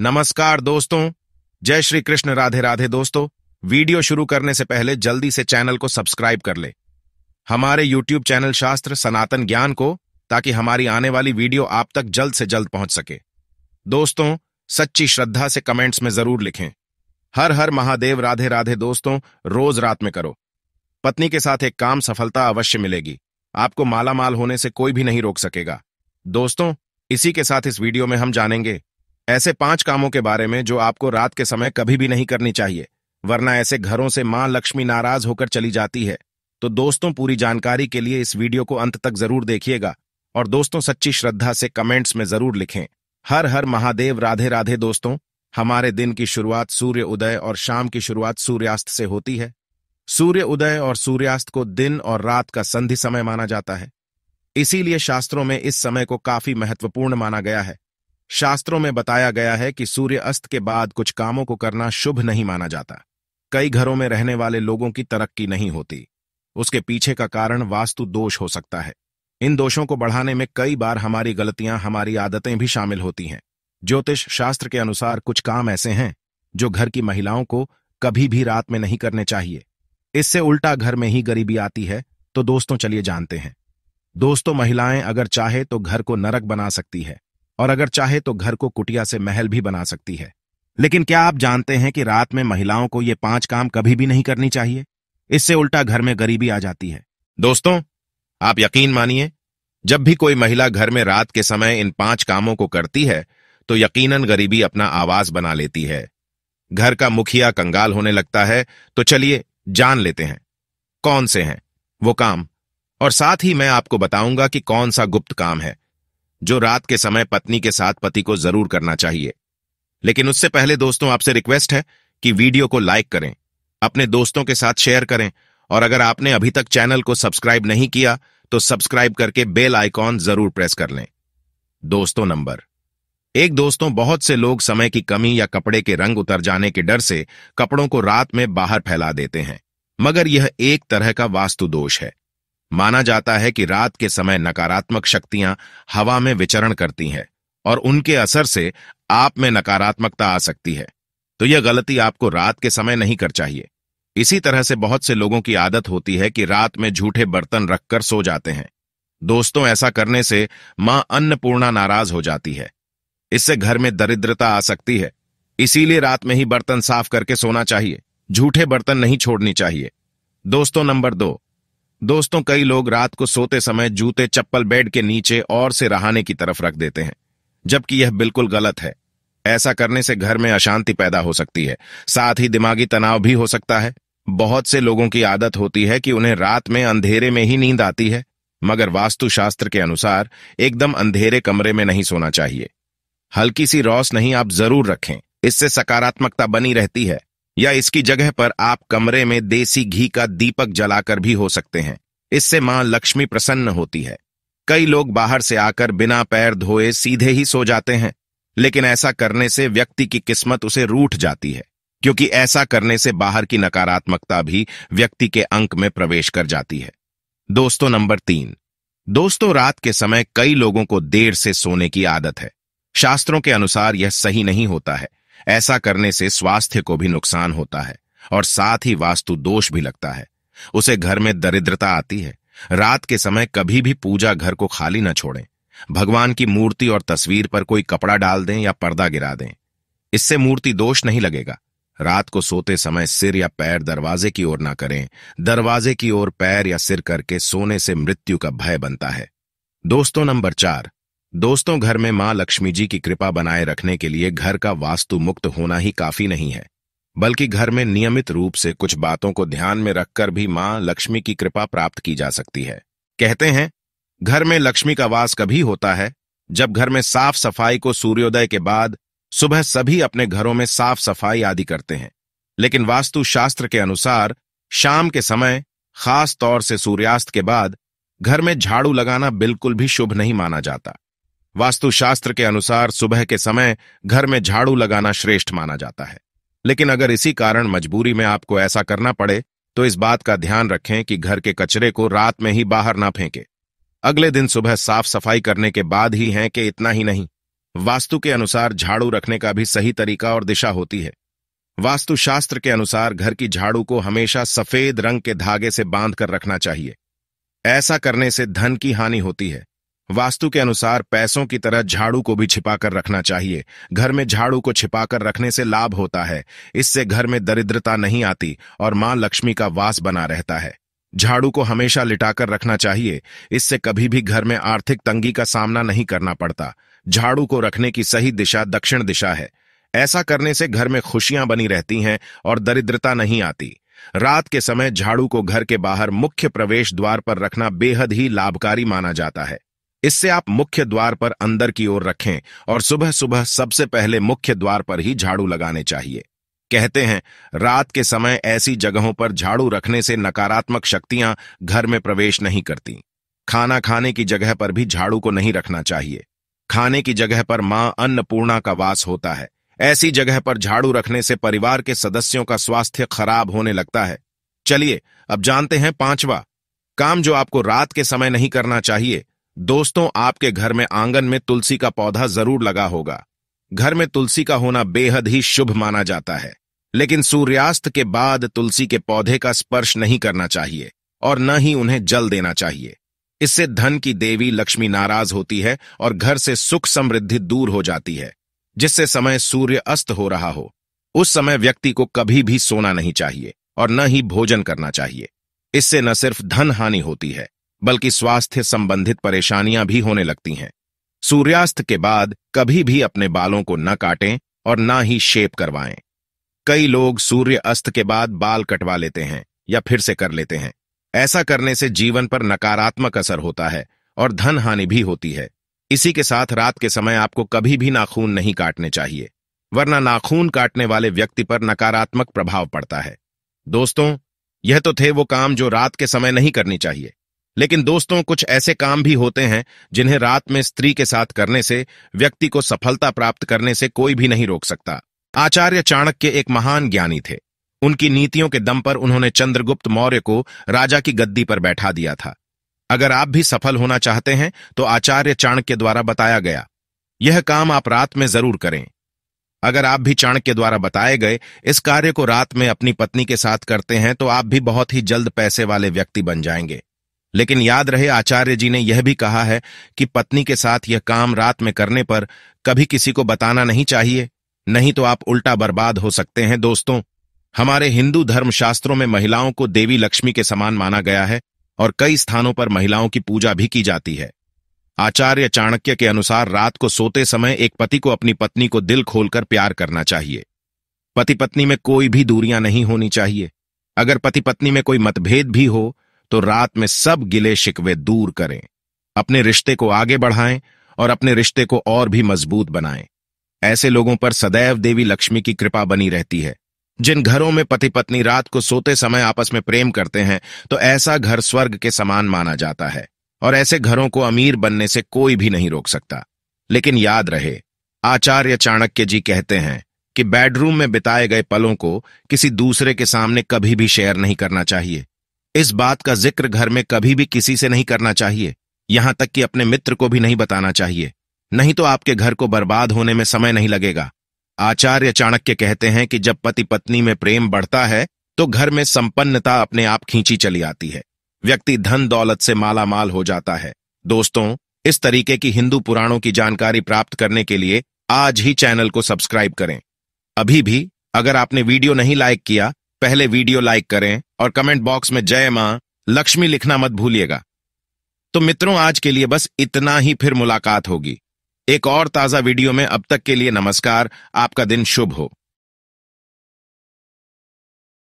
नमस्कार दोस्तों जय श्री कृष्ण राधे राधे दोस्तों वीडियो शुरू करने से पहले जल्दी से चैनल को सब्सक्राइब कर ले हमारे YouTube चैनल शास्त्र सनातन ज्ञान को ताकि हमारी आने वाली वीडियो आप तक जल्द से जल्द पहुंच सके दोस्तों सच्ची श्रद्धा से कमेंट्स में जरूर लिखें हर हर महादेव राधे राधे दोस्तों रोज रात में करो पत्नी के साथ एक काम सफलता अवश्य मिलेगी आपको माला माल होने से कोई भी नहीं रोक सकेगा दोस्तों इसी के साथ इस वीडियो में हम जानेंगे ऐसे पांच कामों के बारे में जो आपको रात के समय कभी भी नहीं करनी चाहिए वरना ऐसे घरों से मां लक्ष्मी नाराज होकर चली जाती है तो दोस्तों पूरी जानकारी के लिए इस वीडियो को अंत तक जरूर देखिएगा और दोस्तों सच्ची श्रद्धा से कमेंट्स में जरूर लिखें हर हर महादेव राधे राधे दोस्तों हमारे दिन की शुरुआत सूर्य उदय और शाम की शुरुआत सूर्यास्त से होती है सूर्य उदय और सूर्यास्त को दिन और रात का संधि समय माना जाता है इसीलिए शास्त्रों में इस समय को काफी महत्वपूर्ण माना गया है शास्त्रों में बताया गया है कि सूर्य अस्त के बाद कुछ कामों को करना शुभ नहीं माना जाता कई घरों में रहने वाले लोगों की तरक्की नहीं होती उसके पीछे का कारण वास्तु दोष हो सकता है इन दोषों को बढ़ाने में कई बार हमारी गलतियां हमारी आदतें भी शामिल होती हैं ज्योतिष शास्त्र के अनुसार कुछ काम ऐसे हैं जो घर की महिलाओं को कभी भी रात में नहीं करने चाहिए इससे उल्टा घर में ही गरीबी आती है तो दोस्तों चलिए जानते हैं दोस्तों महिलाएं अगर चाहे तो घर को नरक बना सकती है और अगर चाहे तो घर को कुटिया से महल भी बना सकती है लेकिन क्या आप जानते हैं कि रात में महिलाओं को ये पांच काम कभी भी नहीं करनी चाहिए इससे उल्टा घर में गरीबी आ जाती है दोस्तों आप यकीन मानिए जब भी कोई महिला घर में रात के समय इन पांच कामों को करती है तो यकीनन गरीबी अपना आवाज बना लेती है घर का मुखिया कंगाल होने लगता है तो चलिए जान लेते हैं कौन से हैं वो काम और साथ ही मैं आपको बताऊंगा कि कौन सा गुप्त काम है जो रात के समय पत्नी के साथ पति को जरूर करना चाहिए लेकिन उससे पहले दोस्तों आपसे रिक्वेस्ट है कि वीडियो को लाइक करें अपने दोस्तों के साथ शेयर करें और अगर आपने अभी तक चैनल को सब्सक्राइब नहीं किया तो सब्सक्राइब करके बेल आइकॉन जरूर प्रेस कर लें दोस्तों नंबर एक दोस्तों बहुत से लोग समय की कमी या कपड़े के रंग उतर जाने के डर से कपड़ों को रात में बाहर फैला देते हैं मगर यह एक तरह का वास्तु दोष है माना जाता है कि रात के समय नकारात्मक शक्तियां हवा में विचरण करती हैं और उनके असर से आप में नकारात्मकता आ सकती है तो यह गलती आपको रात के समय नहीं कर चाहिए इसी तरह से बहुत से लोगों की आदत होती है कि रात में झूठे बर्तन रखकर सो जाते हैं दोस्तों ऐसा करने से मां अन्नपूर्णा नाराज हो जाती है इससे घर में दरिद्रता आ सकती है इसीलिए रात में ही बर्तन साफ करके सोना चाहिए झूठे बर्तन नहीं छोड़नी चाहिए दोस्तों नंबर दो दोस्तों कई लोग रात को सोते समय जूते चप्पल बेड के नीचे और से रहाने की तरफ रख देते हैं जबकि यह बिल्कुल गलत है ऐसा करने से घर में अशांति पैदा हो सकती है साथ ही दिमागी तनाव भी हो सकता है बहुत से लोगों की आदत होती है कि उन्हें रात में अंधेरे में ही नींद आती है मगर वास्तुशास्त्र के अनुसार एकदम अंधेरे कमरे में नहीं सोना चाहिए हल्की सी नहीं आप जरूर रखें इससे सकारात्मकता बनी रहती है या इसकी जगह पर आप कमरे में देसी घी का दीपक जलाकर भी हो सकते हैं इससे मां लक्ष्मी प्रसन्न होती है कई लोग बाहर से आकर बिना पैर धोए सीधे ही सो जाते हैं लेकिन ऐसा करने से व्यक्ति की किस्मत उसे रूठ जाती है क्योंकि ऐसा करने से बाहर की नकारात्मकता भी व्यक्ति के अंक में प्रवेश कर जाती है दोस्तों नंबर तीन दोस्तों रात के समय कई लोगों को देर से सोने की आदत है शास्त्रों के अनुसार यह सही नहीं होता है ऐसा करने से स्वास्थ्य को भी नुकसान होता है और साथ ही वास्तु दोष भी लगता है उसे घर में दरिद्रता आती है रात के समय कभी भी पूजा घर को खाली न छोड़ें भगवान की मूर्ति और तस्वीर पर कोई कपड़ा डाल दें या पर्दा गिरा दें इससे मूर्ति दोष नहीं लगेगा रात को सोते समय सिर या पैर दरवाजे की ओर ना करें दरवाजे की ओर पैर या सिर करके सोने से मृत्यु का भय बनता है दोस्तों नंबर चार दोस्तों घर में मां लक्ष्मी जी की कृपा बनाए रखने के लिए घर का वास्तु मुक्त होना ही काफी नहीं है बल्कि घर में नियमित रूप से कुछ बातों को ध्यान में रखकर भी मां लक्ष्मी की कृपा प्राप्त की जा सकती है कहते हैं घर में लक्ष्मी का वास कभी होता है जब घर में साफ सफाई को सूर्योदय के बाद सुबह सभी अपने घरों में साफ सफाई आदि करते हैं लेकिन वास्तु शास्त्र के अनुसार शाम के समय खास तौर से सूर्यास्त के बाद घर में झाड़ू लगाना बिल्कुल भी शुभ नहीं माना जाता वास्तुशास्त्र के अनुसार सुबह के समय घर में झाड़ू लगाना श्रेष्ठ माना जाता है लेकिन अगर इसी कारण मजबूरी में आपको ऐसा करना पड़े तो इस बात का ध्यान रखें कि घर के कचरे को रात में ही बाहर ना फेंके अगले दिन सुबह साफ सफाई करने के बाद ही हैं कि इतना ही नहीं वास्तु के अनुसार झाड़ू रखने का भी सही तरीका और दिशा होती है वास्तुशास्त्र के अनुसार घर की झाड़ू को हमेशा सफेद रंग के धागे से बांध कर रखना चाहिए ऐसा करने से धन की हानि होती है वास्तु के अनुसार पैसों की तरह झाड़ू को भी छिपाकर रखना चाहिए घर में झाड़ू को छिपाकर रखने से लाभ होता है इससे घर में दरिद्रता नहीं आती और मां लक्ष्मी का वास बना रहता है झाड़ू को हमेशा लिटाकर रखना चाहिए इससे कभी भी घर में आर्थिक तंगी का सामना नहीं करना पड़ता झाड़ू को रखने की सही दिशा दक्षिण दिशा है ऐसा करने से घर में खुशियां बनी रहती हैं और दरिद्रता नहीं आती रात के समय झाड़ू को घर के बाहर मुख्य प्रवेश द्वार पर रखना बेहद ही लाभकारी माना जाता है इससे आप मुख्य द्वार पर अंदर की ओर रखें और सुबह सुबह सबसे पहले मुख्य द्वार पर ही झाड़ू लगाने चाहिए कहते हैं रात के समय ऐसी जगहों पर झाड़ू रखने से नकारात्मक शक्तियां घर में प्रवेश नहीं करती खाना खाने की जगह पर भी झाड़ू को नहीं रखना चाहिए खाने की जगह पर मां अन्नपूर्णा का वास होता है ऐसी जगह पर झाड़ू रखने से परिवार के सदस्यों का स्वास्थ्य खराब होने लगता है चलिए अब जानते हैं पांचवा काम जो आपको रात के समय नहीं करना चाहिए दोस्तों आपके घर में आंगन में तुलसी का पौधा जरूर लगा होगा घर में तुलसी का होना बेहद ही शुभ माना जाता है लेकिन सूर्यास्त के बाद तुलसी के पौधे का स्पर्श नहीं करना चाहिए और न ही उन्हें जल देना चाहिए इससे धन की देवी लक्ष्मी नाराज होती है और घर से सुख समृद्धि दूर हो जाती है जिससे समय सूर्य अस्त हो रहा हो उस समय व्यक्ति को कभी भी सोना नहीं चाहिए और न ही भोजन करना चाहिए इससे न सिर्फ धन हानि होती है बल्कि स्वास्थ्य संबंधित परेशानियां भी होने लगती हैं सूर्यास्त के बाद कभी भी अपने बालों को न काटें और न ही शेप करवाएं कई लोग सूर्य अस्त के बाद बाल कटवा लेते हैं या फिर से कर लेते हैं ऐसा करने से जीवन पर नकारात्मक असर होता है और धन हानि भी होती है इसी के साथ रात के समय आपको कभी भी नाखून नहीं काटने चाहिए वरना नाखून काटने वाले व्यक्ति पर नकारात्मक प्रभाव पड़ता है दोस्तों यह तो थे वो काम जो रात के समय नहीं करनी चाहिए लेकिन दोस्तों कुछ ऐसे काम भी होते हैं जिन्हें रात में स्त्री के साथ करने से व्यक्ति को सफलता प्राप्त करने से कोई भी नहीं रोक सकता आचार्य चाणक्य एक महान ज्ञानी थे उनकी नीतियों के दम पर उन्होंने चंद्रगुप्त मौर्य को राजा की गद्दी पर बैठा दिया था अगर आप भी सफल होना चाहते हैं तो आचार्य चाणक्य द्वारा बताया गया यह काम आप रात में जरूर करें अगर आप भी चाणक्य द्वारा बताए गए इस कार्य को रात में अपनी पत्नी के साथ करते हैं तो आप भी बहुत ही जल्द पैसे वाले व्यक्ति बन जाएंगे लेकिन याद रहे आचार्य जी ने यह भी कहा है कि पत्नी के साथ यह काम रात में करने पर कभी किसी को बताना नहीं चाहिए नहीं तो आप उल्टा बर्बाद हो सकते हैं दोस्तों हमारे हिंदू धर्मशास्त्रों में महिलाओं को देवी लक्ष्मी के समान माना गया है और कई स्थानों पर महिलाओं की पूजा भी की जाती है आचार्य चाणक्य के अनुसार रात को सोते समय एक पति को अपनी पत्नी को दिल खोलकर प्यार करना चाहिए पति पत्नी में कोई भी दूरियां नहीं होनी चाहिए अगर पति पत्नी में कोई मतभेद भी हो तो रात में सब गिले शिकवे दूर करें अपने रिश्ते को आगे बढ़ाएं और अपने रिश्ते को और भी मजबूत बनाएं ऐसे लोगों पर सदैव देवी लक्ष्मी की कृपा बनी रहती है जिन घरों में पति पत्नी रात को सोते समय आपस में प्रेम करते हैं तो ऐसा घर स्वर्ग के समान माना जाता है और ऐसे घरों को अमीर बनने से कोई भी नहीं रोक सकता लेकिन याद रहे आचार्य चाणक्य जी कहते हैं कि बेडरूम में बिताए गए पलों को किसी दूसरे के सामने कभी भी शेयर नहीं करना चाहिए इस बात का जिक्र घर में कभी भी किसी से नहीं करना चाहिए यहां तक कि अपने मित्र को भी नहीं बताना चाहिए नहीं तो आपके घर को बर्बाद होने में समय नहीं लगेगा आचार्य चाणक्य कहते हैं कि जब पति पत्नी में प्रेम बढ़ता है तो घर में संपन्नता अपने आप खींची चली आती है व्यक्ति धन दौलत से मालामाल हो जाता है दोस्तों इस तरीके की हिंदू पुराणों की जानकारी प्राप्त करने के लिए आज ही चैनल को सब्सक्राइब करें अभी भी अगर आपने वीडियो नहीं लाइक किया पहले वीडियो लाइक करें और कमेंट बॉक्स में जय मां लक्ष्मी लिखना मत भूलिएगा तो मित्रों आज के लिए बस इतना ही फिर मुलाकात होगी एक और ताजा वीडियो में अब तक के लिए नमस्कार आपका दिन शुभ हो